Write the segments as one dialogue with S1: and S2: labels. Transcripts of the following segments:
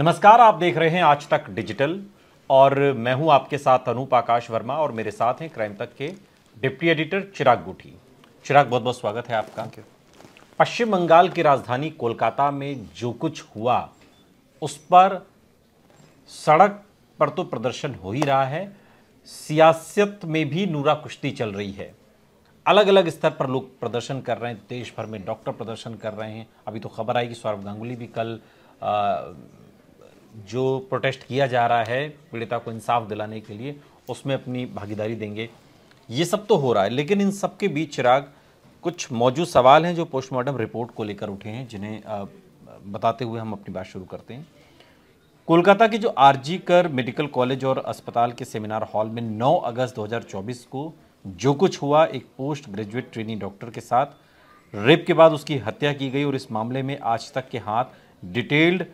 S1: नमस्कार आप देख रहे हैं आज तक डिजिटल और मैं हूं आपके साथ अनूप आकाश वर्मा और मेरे साथ हैं क्राइम तक के डिप्टी एडिटर चिराग गुठी चिराग बहुत बहुत स्वागत है आपका पश्चिम बंगाल की राजधानी कोलकाता में जो कुछ हुआ उस पर सड़क पर तो प्रदर्शन हो ही रहा है सियासत में भी नूरा कुश्ती चल रही है अलग अलग स्तर पर लोग प्रदर्शन कर रहे हैं देश भर में डॉक्टर प्रदर्शन कर रहे हैं अभी तो खबर आई कि सौरभ गांगुली भी कल आ, जो प्रोटेस्ट किया जा रहा है पीड़िता को इंसाफ दिलाने के लिए उसमें अपनी भागीदारी देंगे ये सब तो हो रहा है लेकिन इन सब के बीच चिराग कुछ मौजूद सवाल हैं जो पोस्टमार्टम रिपोर्ट को लेकर उठे हैं जिन्हें बताते हुए हम अपनी बात शुरू करते हैं कोलकाता के जो आरजी कर मेडिकल कॉलेज और अस्पताल के सेमिनार हॉल में 9 अगस्त 2024 को जो कुछ हुआ एक पोस्ट ग्रेजुएट ट्रेनिंग डॉक्टर के साथ रेप के बाद उसकी हत्या की गई और इस मामले में आज तक के हाथ डिटेल्ड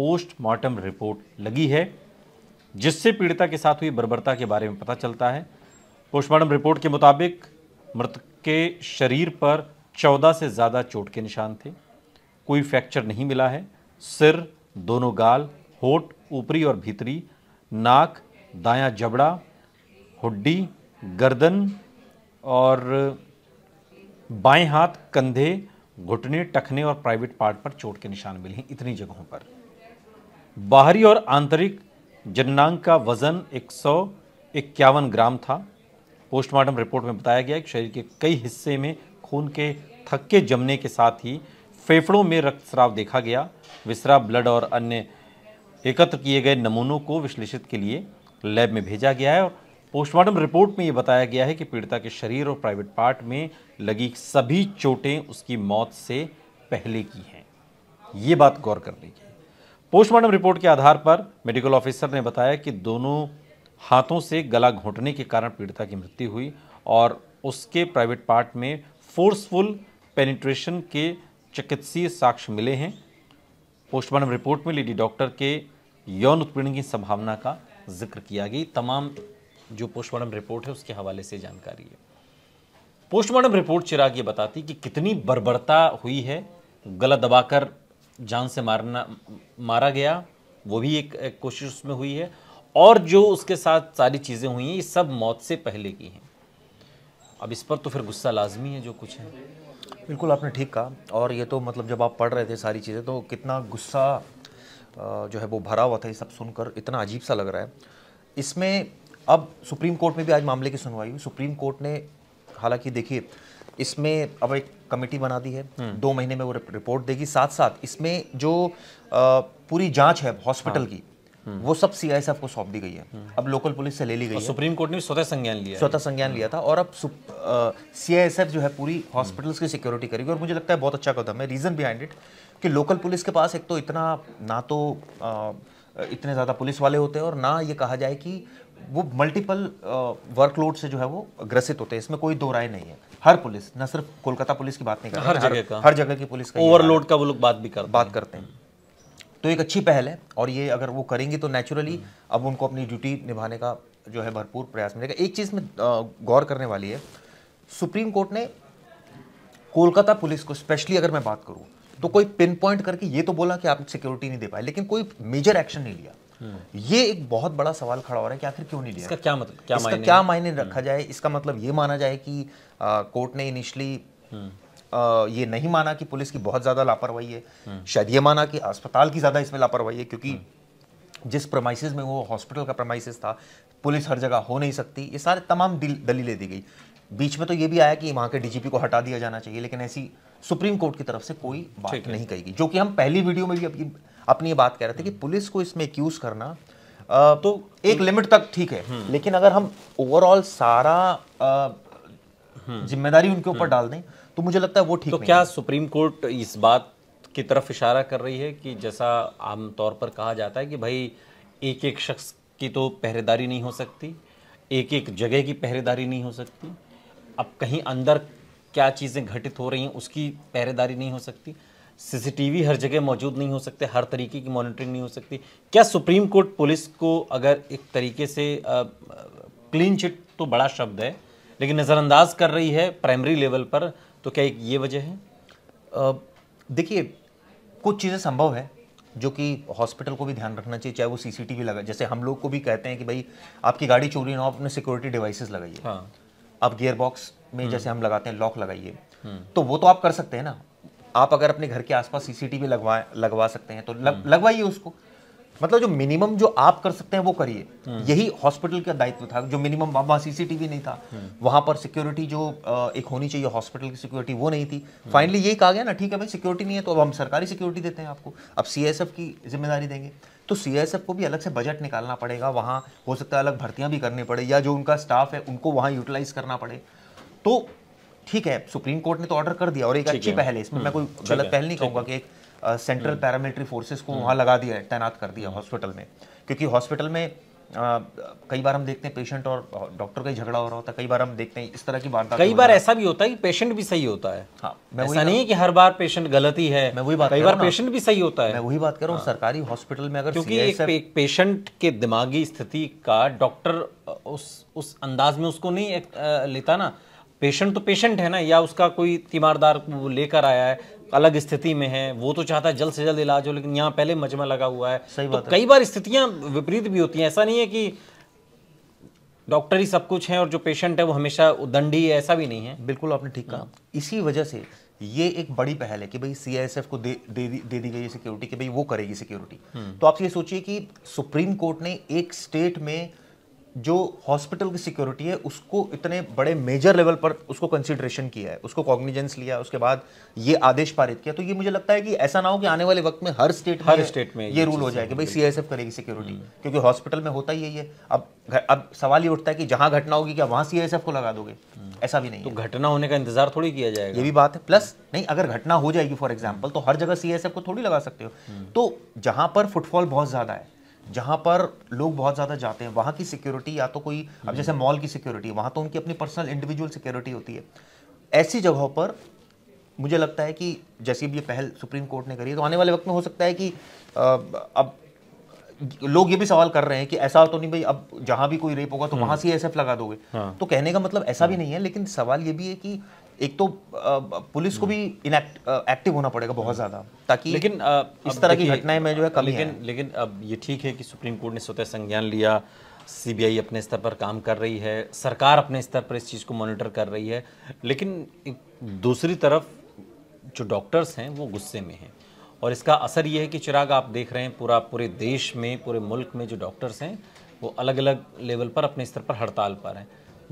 S1: पोस्टमार्टम रिपोर्ट लगी है जिससे पीड़िता के साथ हुई बर्बरता के बारे में पता चलता है पोस्टमार्टम रिपोर्ट के मुताबिक मृतक के शरीर पर 14 से ज़्यादा चोट के निशान थे कोई फ्रैक्चर नहीं मिला है सिर दोनों गाल होठ ऊपरी और भीतरी नाक दायां जबड़ा हुड्डी गर्दन और बाएं हाथ कंधे घुटने टखने और प्राइवेट पार्ट पर चोट के निशान मिले हैं इतनी जगहों पर बाहरी और आंतरिक जननांग का वजन एक सौ इक्यावन ग्राम था पोस्टमार्टम रिपोर्ट में बताया गया कि शरीर के कई हिस्से में खून के थक्के जमने के साथ ही फेफड़ों में रक्तस्राव देखा गया विसरा ब्लड और अन्य एकत्र किए गए नमूनों को विश्लेषित के लिए लैब में भेजा गया है और पोस्टमार्टम रिपोर्ट में ये बताया गया है कि पीड़िता के शरीर और प्राइवेट पार्ट में लगी सभी चोटें उसकी मौत से पहले की हैं ये बात गौर करने की पोस्टमार्टम रिपोर्ट के आधार पर मेडिकल ऑफिसर ने बताया कि दोनों हाथों से गला घोटने के कारण पीड़िता की मृत्यु हुई और उसके प्राइवेट पार्ट में फोर्सफुल पेनिट्रेशन के चिकित्सीय साक्ष्य मिले हैं पोस्टमार्टम रिपोर्ट में लेडी डॉक्टर के यौन उत्पीड़न की संभावना का जिक्र किया गया तमाम जो पोस्टमार्टम रिपोर्ट है उसके हवाले से जानकारी है पोस्टमार्टम रिपोर्ट चिराग ये बताती कि कितनी बर्बरता हुई है गला दबाकर जान से मारना मारा गया वो भी एक, एक कोशिश उसमें हुई है और जो उसके साथ सारी चीज़ें हुई हैं ये सब मौत
S2: से पहले की हैं अब इस पर तो फिर गुस्सा लाजमी है जो कुछ है बिल्कुल आपने ठीक कहा और ये तो मतलब जब आप पढ़ रहे थे सारी चीज़ें तो कितना गुस्सा जो है वो भरा हुआ था ये सब सुनकर इतना अजीब सा लग रहा है इसमें अब सुप्रीम कोर्ट में भी आज मामले की सुनवाई हुई सुप्रीम कोर्ट ने हालांकि देखिए इसमें अब एक कमेटी बना दी है हम्म। दो महीने में वो रिपोर्ट देगी साथ साथ इसमें जो आ, पूरी जांच है हॉस्पिटल हाँ। की हम्म। वो सब सी आई को सौंप दी गई है हम्म। अब लोकल पुलिस से ले ली गई सुप्रीम कोर्ट ने स्वतः संज्ञान लिया स्वतः संज्ञान लिया था और अब सी आई जो है पूरी हॉस्पिटल्स की सिक्योरिटी करेगी और मुझे लगता है बहुत अच्छा कदम है रीज़न बिहाइंड इट कि लोकल पुलिस के पास एक तो इतना ना तो इतने ज़्यादा पुलिस वाले होते हैं और ना ये कहा जाए कि वो मल्टीपल वर्कलोड से जो है वो ग्रसित होते हैं इसमें कोई दो राय नहीं है हर पुलिस न सिर्फ कोलकाता पुलिस की बात नहीं करते हर जगह का हर जगह की पुलिस का ओवरलोड
S1: का वो लोग बात भी कर बात करते हैं
S2: तो एक अच्छी पहल है और ये अगर वो करेंगे तो नेचुरली अब उनको अपनी ड्यूटी निभाने का जो है भरपूर प्रयास मिलेगा एक चीज़ में गौर करने वाली है सुप्रीम कोर्ट ने कोलकाता पुलिस को स्पेशली अगर मैं बात करूँ तो कोई पिन पॉइंट करके ये तो बोला कि आप सिक्योरिटी नहीं दे पाए लेकिन कोई मेजर एक्शन नहीं लिया ये एक बहुत बड़ा सवाल खड़ा हो रहा है कि आखिर क्यों नहीं लिया क्या मतलब क्या इसका मायने क्या मायने हम्म। रखा जाए इसका मतलब ये माना जाए कि कोर्ट ने इनिशली हम्म। ये नहीं माना कि पुलिस की बहुत ज़्यादा लापरवाही है हम्म। शायद ये माना कि अस्पताल की ज़्यादा इसमें लापरवाही है क्योंकि जिस प्रमाइसिस में वो हॉस्पिटल का प्रमाइसिस था पुलिस हर जगह हो नहीं सकती ये सारे तमाम दलीलें दी गई बीच में तो ये भी आया कि वहाँ के डीजीपी को हटा दिया जाना चाहिए लेकिन ऐसी सुप्रीम कोर्ट की तरफ से कोई बात नहीं कही गई जो कि हम पहली वीडियो में भी अभी अपनी बात कह रहे थे कि पुलिस को इसमें एक्यूज करना आ, तो एक लिमिट तक ठीक है हम्म। लेकिन अगर हम ओवरऑल सारा हम्म। जिम्मेदारी उनके ऊपर हम्म। डाल दें तो मुझे लगता है वो ठीक तो क्या
S1: सुप्रीम कोर्ट इस बात की तरफ इशारा कर रही है कि जैसा आमतौर पर कहा जाता है कि भाई एक एक शख्स की तो पहरेदारी नहीं हो सकती एक एक जगह की पहरेदारी नहीं हो सकती अब कहीं अंदर क्या चीज़ें घटित हो रही हैं उसकी पहरेदारी नहीं हो सकती सीसीटीवी हर जगह मौजूद नहीं हो सकते हर तरीके की मॉनिटरिंग नहीं हो सकती क्या सुप्रीम कोर्ट पुलिस को अगर एक तरीके से क्लीन चिट तो बड़ा शब्द है लेकिन नज़रअंदाज कर रही है प्राइमरी लेवल पर तो क्या एक ये वजह है
S2: देखिए कुछ चीज़ें संभव है जो कि हॉस्पिटल को भी ध्यान रखना चाहिए चाहे वो सीसीटीवी लगा जैसे हम लोग को भी कहते हैं कि भाई आपकी गाड़ी चोरी ना हो अपने सिक्योरिटी डिवाइसेस लगाइए हाँ। आप गियर बॉक्स में हम्म। जैसे हम लगाते हैं लॉक लगाइए हम्म। तो वो तो आप कर सकते हैं ना आप अगर अपने घर के आसपास सीसीटीवी लगवा लगवा सकते हैं तो लग, हम्म। लगवाइए उसको मतलब जो मिनिमम जो आप कर सकते हैं वो करिए हम्म। यही हॉस्पिटल का दायित्व था जो मिनिमम वहाँ सीसीटीवी नहीं था हम्म। वहाँ पर सिक्योरिटी जो एक होनी चाहिए हॉस्पिटल की सिक्योरिटी वो नहीं थी फाइनली यही कहा गया ना ठीक है भाई सिक्योरिटी नहीं है तो अब हम सरकारी सिक्योरिटी देते हैं आपको अब सी की जिम्मेदारी देंगे तो सीएसएफ को भी अलग से बजट निकालना पड़ेगा वहाँ हो सकता है अलग भर्तियाँ भी करनी पड़े या जो उनका स्टाफ है उनको वहाँ यूटिलाइज करना पड़े तो ठीक है सुप्रीम कोर्ट ने तो ऑर्डर कर दिया और एक अच्छी पहल है इसमें मैं कोई हम्म, गलत पहल नहीं कहूंगा कि एक सेंट्रल पैरामिलिट्री फोर्सेस को हम्म। वहां लगा दिया है तैनात कर दिया हॉस्पिटल हम्म। में क्योंकि हॉस्पिटल में कई बार हम देखते हैं पेशेंट और डॉक्टर का ही झगड़ा हो रहा होता है कई बार हम देखते हैं इस तरह की वार्ता कई बार ऐसा भी होता है कि पेशेंट भी सही होता है
S1: हाँ, मैं ऐसा नहीं कि हर बार पेशेंट गलत ही है मैं वही बात कई बार पेशेंट भी सही होता है मैं वही बात कर रहा हूँ हाँ। सरकारी हॉस्पिटल में अगर क्योंकि एक पेशेंट के दिमागी स्थिति का डॉक्टर उस उस अंदाज में उसको नहीं लेता ना पेशेंट तो पेशेंट है ना या उसका कोई तीमारदार लेकर आया है अलग स्थिति में है वो तो चाहता है जल्द से जल्द इलाज हो लेकिन यहाँ पहले मजमा लगा हुआ है सही तो बात तो कई बार स्थितियाँ विपरीत भी होती हैं ऐसा नहीं है कि डॉक्टर ही सब कुछ है
S2: और जो पेशेंट है वो हमेशा दंडी है ऐसा भी नहीं है बिल्कुल आपने ठीक कहा इसी वजह से ये एक बड़ी पहल है कि भाई सी को दे दे दे दी गई है सिक्योरिटी कि भाई वो करेगी सिक्योरिटी हम्म। तो आप ये सोचिए कि सुप्रीम कोर्ट ने एक स्टेट में जो हॉस्पिटल की सिक्योरिटी है उसको इतने बड़े मेजर लेवल पर उसको कंसिडरेशन किया है उसको कॉग्निजेंस लिया उसके बाद ये आदेश पारित किया तो ये मुझे लगता है कि ऐसा ना हो कि आने वाले वक्त में हर स्टेट हर स्टेट में ये रूल हो जाए कि भाई सी करेगी सिक्योरिटी हम्म। क्योंकि हॉस्पिटल में होता ही यही है अब अब सवाल ये उठता है कि जहाँ घटना होगी क्या वहाँ सी को लगा दोगे हम्म। ऐसा भी नहीं तो घटना होने का इंतजार थोड़ी किया जाएगा ये भी बात है प्लस नहीं अगर घटना हो जाएगी फॉर एग्जाम्पल तो हर जगह सी को थोड़ी लगा सकते हो हम्म। तो जहाँ पर फुटफॉल बहुत ज़्यादा है जहां पर लोग बहुत ज़्यादा जाते हैं वहां की सिक्योरिटी या तो कोई अब जैसे मॉल हम्म। की सिक्योरिटी वहां तो उनकी अपनी पर्सनल इंडिविजुअल सिक्योरिटी होती है ऐसी जगहों पर मुझे लगता है कि जैसी भी ये पहल सुप्रीम कोर्ट ने करी है तो आने वाले वक्त में हो सकता है कि अब लोग ये भी सवाल कर रहे हैं कि ऐसा तो नहीं भाई अब जहां भी कोई रेप होगा तो हम्म। वहां से एस लगा दोगे हाँ। तो कहने का मतलब ऐसा भी हाँ। नहीं है लेकिन सवाल ये भी है कि एक तो पुलिस को भी एक्टिव होना पड़ेगा बहुत ज़्यादा ताकि लेकिन इस तरह की घटनाएं में जो है कमी लेकिन
S1: लेकिन अब ये ठीक है कि सुप्रीम कोर्ट ने स्वतः संज्ञान लिया सीबीआई अपने स्तर पर काम कर रही है सरकार अपने स्तर पर इस चीज़ को मॉनिटर कर रही है लेकिन दूसरी तरफ जो डॉक्टर्स हैं वो गुस्से में हैं और इसका असर ये है कि चिराग आप देख रहे हैं पूरा पूरे देश में पूरे मुल्क में जो डॉक्टर्स हैं वो अलग अलग लेवल पर अपने स्तर पर हड़ताल पर हैं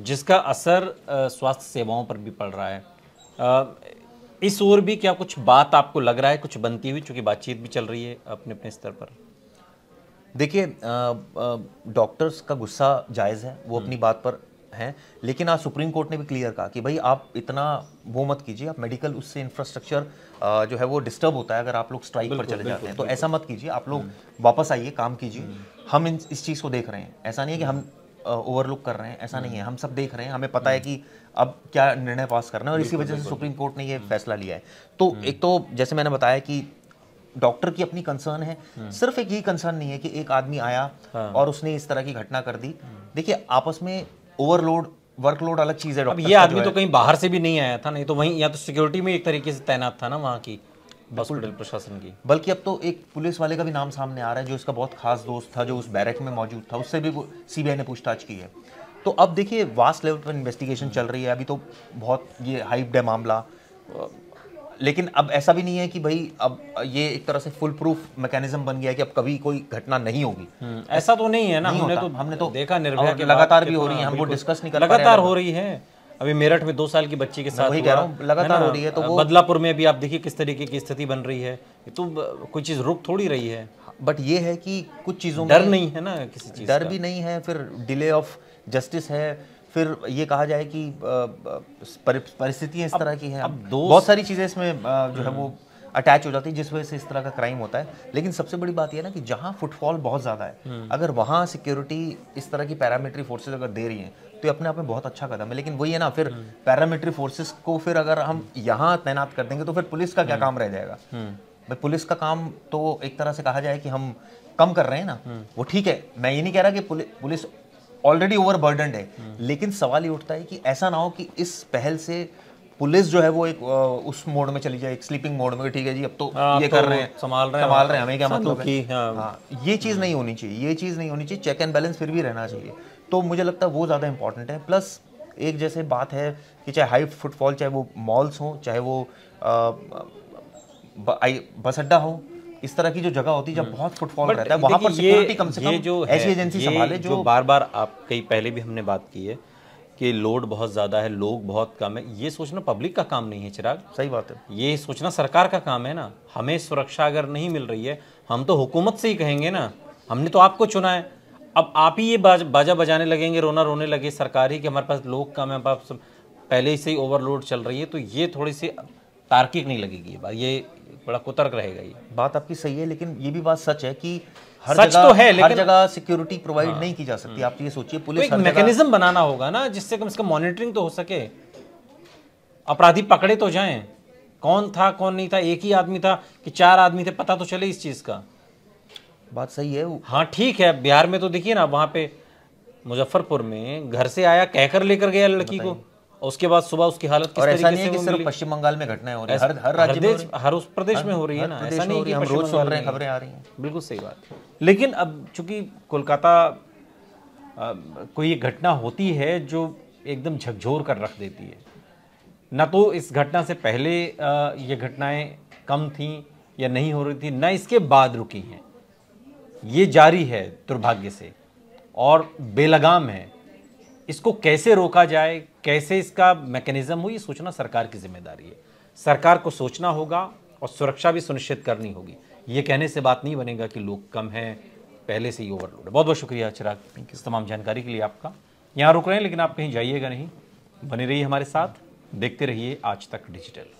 S1: जिसका असर स्वास्थ्य सेवाओं पर भी पड़ रहा है इस ओर भी क्या कुछ बात आपको लग रहा है कुछ बनती हुई चूँकि बातचीत भी चल रही है अपने अपने स्तर पर
S2: देखिए डॉक्टर्स का गुस्सा जायज़ है वो हम्म। अपनी बात पर हैं लेकिन आज सुप्रीम कोर्ट ने भी क्लियर कहा कि भाई आप इतना वो मत कीजिए आप मेडिकल उससे इंफ्रास्ट्रक्चर जो है वो डिस्टर्ब होता है अगर आप लोग स्ट्राइक पर चले जाते हैं तो ऐसा मत कीजिए आप लोग हम्म। वापस आइए काम कीजिए हम्म। हम इन इस चीज़ को देख रहे हैं ऐसा नहीं है कि हम ओवरलुक कर रहे हैं ऐसा नहीं है हम्म। हम सब देख रहे हैं हमें पता है हम्म। कि अब क्या निर्णय पास करना है और इसी वजह से सुप्रीम कोर्ट ने ये हम्म। फैसला लिया है तो एक तो जैसे मैंने बताया कि डॉक्टर की अपनी कंसर्न है सिर्फ एक यही कंसर्न नहीं है कि एक आदमी आया हाँ। और उसने इस तरह की घटना कर दी देखिए आपस में ओवरलोड वर्कलोड अलग चीज है अब ये आदमी तो कहीं बाहर से भी नहीं आया था नहीं तो वहीं या तो सिक्योरिटी में एक तरीके से तैनात था ना वहाँ की हॉस्पिटल प्रशासन की बल्कि अब तो एक पुलिस वाले का भी नाम सामने आ रहा है जो इसका बहुत खास दोस्त था जो उस बैरक में मौजूद था उससे भी सीबीआई ने पूछताछ की है तो अब देखिए वास्ट लेवल पर इन्वेस्टिगेशन चल रही है अभी तो बहुत ये हाइप है मामला लेकिन अब ऐसा भी नहीं है कि भाई अब ये एक तरह से फुल प्रूफ मैकेनिज्म बन गया है कि अब कभी कोई घटना नहीं होगी
S1: हम्म, ऐसा तो नहीं है ना नहीं हमने तो हमने तो देखा निर्भया लगातार भी हो रही हाँ, है हम वो डिस्कस नहीं कर लगातार हो रही है अभी मेरठ में दो साल की बच्ची के साथ वही कह रहा हूँ लगातार हो रही है तो वो बदलापुर में भी आप देखिए किस तरीके की स्थिति बन रही है तो कोई चीज़ रुक थोड़ी रही है बट ये है कि
S2: कुछ चीज़ों में डर नहीं है ना किसी चीज़ डर भी नहीं है फिर डिले ऑफ जस्टिस है फिर ये कहा जाए कि परिस्थितियां इस तरह की हैं अब दो बहुत सारी चीज़ें इसमें जो है वो अटैच हो जाती है जिस वजह से इस तरह का क्राइम होता है लेकिन सबसे बड़ी बात यह ना कि जहाँ फुटफॉल बहुत ज़्यादा है हम्म। अगर वहां सिक्योरिटी इस तरह की पैरामिलिट्री फोर्सेज अगर दे रही हैं तो ये अपने आप में बहुत अच्छा कदम है लेकिन वही है ना फिर पैरामिलिट्री हम्म। फोर्सेस को फिर अगर हम यहाँ तैनात कर देंगे तो फिर पुलिस का क्या हम्म। काम रह जाएगा हम्म। भाई पुलिस का काम तो एक तरह से कहा जाए कि हम कम कर रहे हैं ना वो ठीक है मैं ये नहीं कह रहा कि पुलिस ऑलरेडी ओवर बर्डनड है लेकिन सवाल ये उठता है कि ऐसा ना हो कि इस पहल से पुलिस जो है वो एक उस मोड में चली जाए एक स्लीपिंग मोड में ठीक है जी अब तो आ, हाँ, ये तो कर रहे हैं संभाल रहे हैं संभाल हाँ। रहे हैं हमें क्या मतलब है हाँ।, हाँ ये चीज़ नहीं होनी चाहिए ये चीज़ नहीं होनी चाहिए चेक एंड बैलेंस फिर भी रहना चाहिए तो मुझे लगता है वो ज़्यादा इंपॉर्टेंट है प्लस एक जैसे बात है कि चाहे हाई फुटफॉल चाहे वो मॉल्स हों चाहे वो बस अड्डा हो इस तरह की जो जगह होती है जब हम्म। बहुत फुटफॉल रहता है वहाँ पर सिक्योरिटी कम से कम जो ऐसी एजेंसी संभाले जो, जो बार
S1: बार आप कई पहले भी हमने बात की है कि लोड बहुत ज़्यादा है लोग बहुत कम है ये सोचना पब्लिक का काम नहीं है चिराग सही बात है ये सोचना सरकार का काम है ना हमें सुरक्षा अगर नहीं मिल रही है हम तो हुकूमत से ही कहेंगे ना हमने तो आपको चुना है अब आप ही ये बाज, बाजा बजाने लगेंगे रोना रोने लगे सरकार ही कि हमारे पास लोग कम है सब पहले से ही ओवरलोड चल रही है तो ये थोड़ी सी तार्किक नहीं
S2: लगेगी ये बात ये बड़ा कुतर्क रहेगा ये बात आपकी सही है लेकिन ये भी बात सच है कि हर सच तो है लेकिन जगह सिक्योरिटी प्रोवाइड हाँ, नहीं की जा सकती आप ये सोचिए तो पुलिस तो मैकेनिज्म बनाना होगा ना
S1: जिससे कम इसका मॉनिटरिंग तो हो सके अपराधी पकड़े तो जाए कौन था कौन नहीं था एक ही आदमी था कि चार आदमी थे पता तो चले इस चीज़ का
S2: बात सही है
S1: हाँ ठीक है बिहार में तो देखिए ना वहाँ पे मुजफ्फरपुर में घर से आया कहकर लेकर गया लड़की को उसके बाद सुबह उसकी हालत और ऐसा नहीं है कि सिर्फ
S2: पश्चिम बंगाल में घटनाएं हो रही है हर हर राज्य में हर उस प्रदेश में हो रही है ना ऐसा नहीं कि हम रोज सुन रहे हैं खबरें आ रही
S1: हैं बिल्कुल सही बात लेकिन अब चूंकि कोलकाता कोई एक घटना होती है जो एकदम झकझोर कर रख देती है ना तो इस घटना से पहले ये घटनाएं कम थी या नहीं हो रही थी ना इसके बाद रुकी हैं ये जारी है दुर्भाग्य से और बेलगाम है इसको कैसे रोका जाए कैसे इसका मैकेनिज़्म हो ये सोचना सरकार की जिम्मेदारी है सरकार को सोचना होगा और सुरक्षा भी सुनिश्चित करनी होगी ये कहने से बात नहीं बनेगा कि लोग कम हैं पहले से ही ओवरलोड है बहुत बहुत शुक्रिया चिराग इस तमाम जानकारी के लिए आपका यहाँ रुक रहे हैं लेकिन आप कहीं जाइएगा नहीं बने रहिए हमारे साथ देखते रहिए आज तक डिजिटल